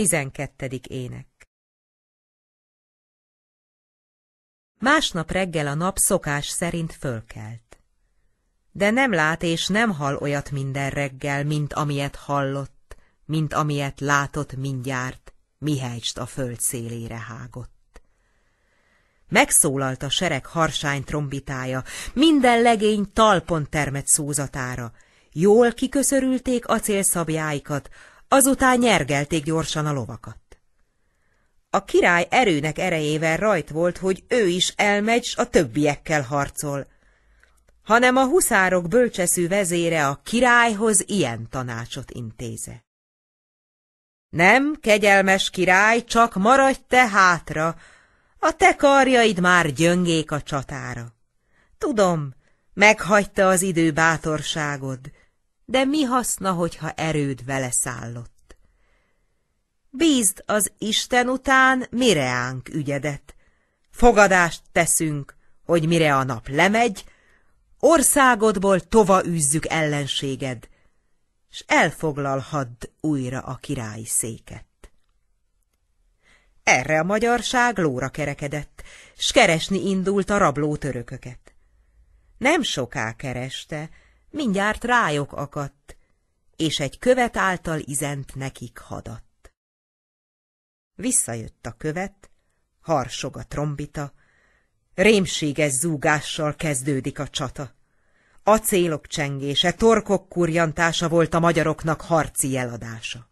Tizenkettedik ének Másnap reggel a nap szokás szerint fölkelt. De nem lát és nem hall olyat minden reggel, mint amilyet hallott, mint amilyet látott mindjárt, mihelyst a föld szélére hágott. Megszólalt a sereg harsány trombitája, minden legény talpon termett szózatára, jól kiköszörülték acélszabjáikat, Azután nyergelték gyorsan a lovakat. A király erőnek erejével rajt volt, hogy ő is elmegy, s a többiekkel harcol. Hanem a huszárok bölcseszű vezére a királyhoz ilyen tanácsot intéze. Nem, kegyelmes király, csak maradj te hátra, a te karjaid már gyöngék a csatára. Tudom, meghagyta az idő bátorságod, de mi haszna, hogyha erőd vele szállott? Bízd az Isten után mireánk ügyedet. Fogadást teszünk, hogy mire a nap lemegy, országodból tova űzzük ellenséged, s elfoglalhadd újra a királyi széket. Erre a magyarság lóra kerekedett, s keresni indult a rabló törököket. Nem soká kereste, mindjárt rájok akadt, és egy követ által izent nekik hadat. Visszajött a követ, harsog a trombita, rémséges zúgással kezdődik a csata. célok csengése, torkok kurjantása volt a magyaroknak harci jeladása.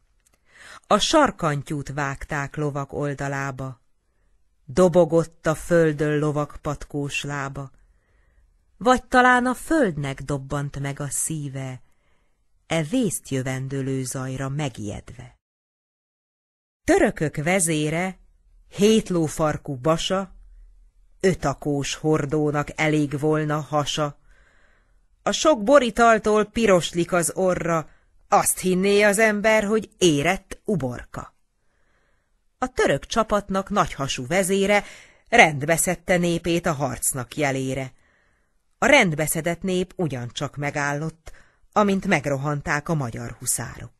A sarkantyút vágták lovak oldalába, dobogott a földön lovak patkós lába, vagy talán a földnek dobbant meg a szíve, e vészt jövendőlő zajra megijedve. Törökök vezére, hétlófarkú basa, ötakós hordónak elég volna hasa. A sok boritaltól piroslik az orra, azt hinné az ember, hogy érett uborka. A török csapatnak nagyhasú vezére rendbeszedte népét a harcnak jelére. A rendbeszedett nép ugyancsak megállott, amint megrohanták a magyar huszárok.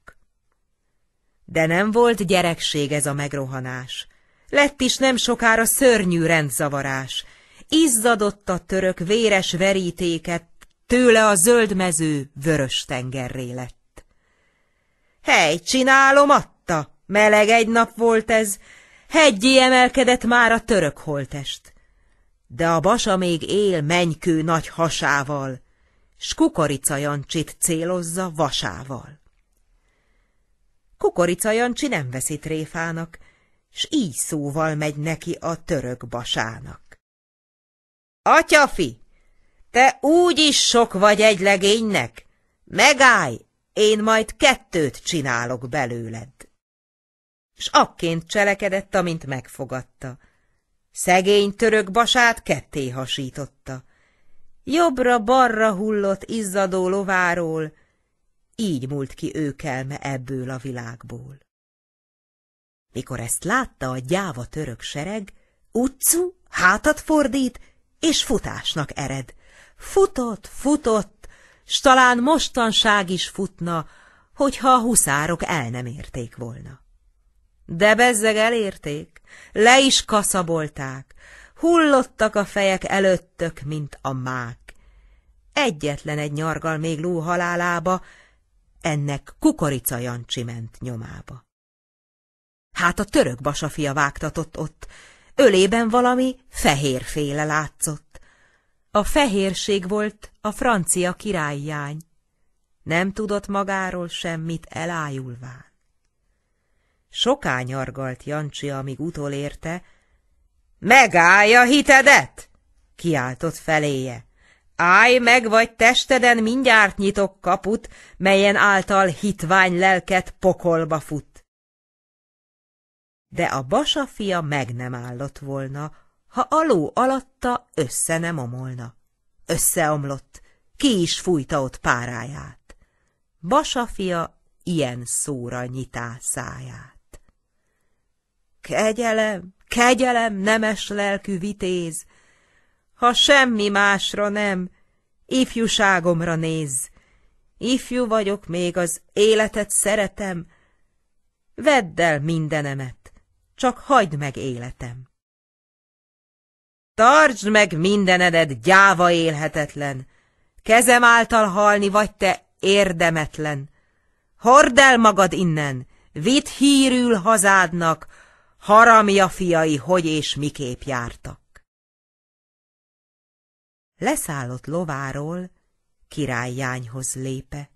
De nem volt gyerekség ez a megrohanás. Lett is nem sokára szörnyű rendzavarás. Izzadott a török véres verítéket, tőle a zöld mező vörös tengerré lett. Hely, csinálom, adta! Meleg egy nap volt ez, hegyi emelkedett már a török holtest de a basa még él mennykő nagy hasával, s Jancsit célozza vasával. Jancsi nem veszi tréfának, s így szóval megy neki a török basának. Atyafi, te úgy is sok vagy egy legénynek, megállj, én majd kettőt csinálok belőled. S akként cselekedett, amint megfogadta, Szegény török basát ketté hasította. Jobbra-balra hullott izzadó lováról, így múlt ki őkelme ebből a világból. Mikor ezt látta a gyáva török sereg, utcu hátat fordít, és futásnak ered. Futott, futott, s talán mostanság is futna, hogyha a huszárok el nem érték volna. De bezzeg elérték, le is kaszabolták, hullottak a fejek előttök, mint a mák. Egyetlen egy nyargal még lú halálába, ennek kukorica Jancsi ment nyomába. Hát a török basafia vágtatott ott, ölében valami fehér féle látszott. A fehérség volt a francia királyjány, nem tudott magáról semmit elájulván. Soká nyargalt Jancsi, amíg utolérte. Megállj a hitedet! kiáltott feléje. Állj meg, vagy testeden mindjárt nyitok kaput, melyen által hitvány lelket pokolba fut. De a basa fia meg nem állott volna, ha aló alatta össze nem omolna. Összeomlott, ki is fújta ott páráját. Basa fia ilyen szóra nyitá száját. Kegyelem, kegyelem, nemes lelkű vitéz! Ha semmi másra nem, ifjúságomra néz. Ifjú vagyok még, az életet szeretem, Vedd el mindenemet, csak hagyd meg életem. Tartsd meg mindenedet, gyáva élhetetlen, Kezem által halni vagy te érdemetlen. Hordd el magad innen, vidd hírül hazádnak, haramja fiai hogy és miképp jártak. Leszállott lováról, királyjányhoz lépe,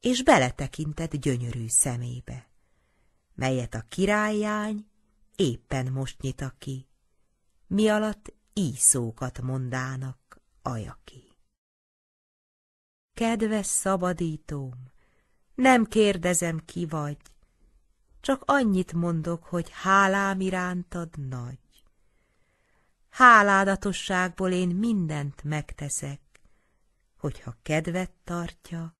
és beletekintett gyönyörű szemébe, melyet a királyjány éppen most nyita ki, mi alatt szókat mondának ajaki. Kedves szabadítóm, nem kérdezem ki vagy, csak annyit mondok, hogy hálám irántad nagy. Háládatosságból én mindent megteszek, hogyha kedvet tartja,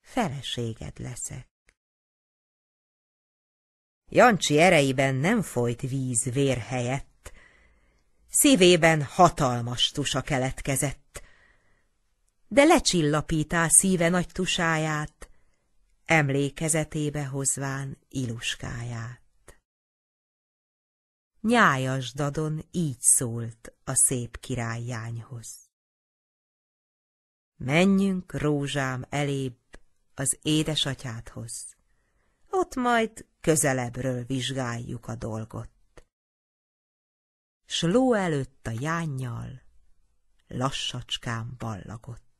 feleséged leszek. Jancsi ereiben nem folyt víz vér helyett, szívében hatalmas tusa keletkezett, de lecsillapítá szíve nagy tusáját, emlékezetébe hozván iluskáját. Nyájas dadon így szólt a szép királyjányhoz. Menjünk, rózsám, elébb az édesatyádhoz, ott majd közelebbről vizsgáljuk a dolgot. S ló előtt a jánnyal lassacskán ballagott.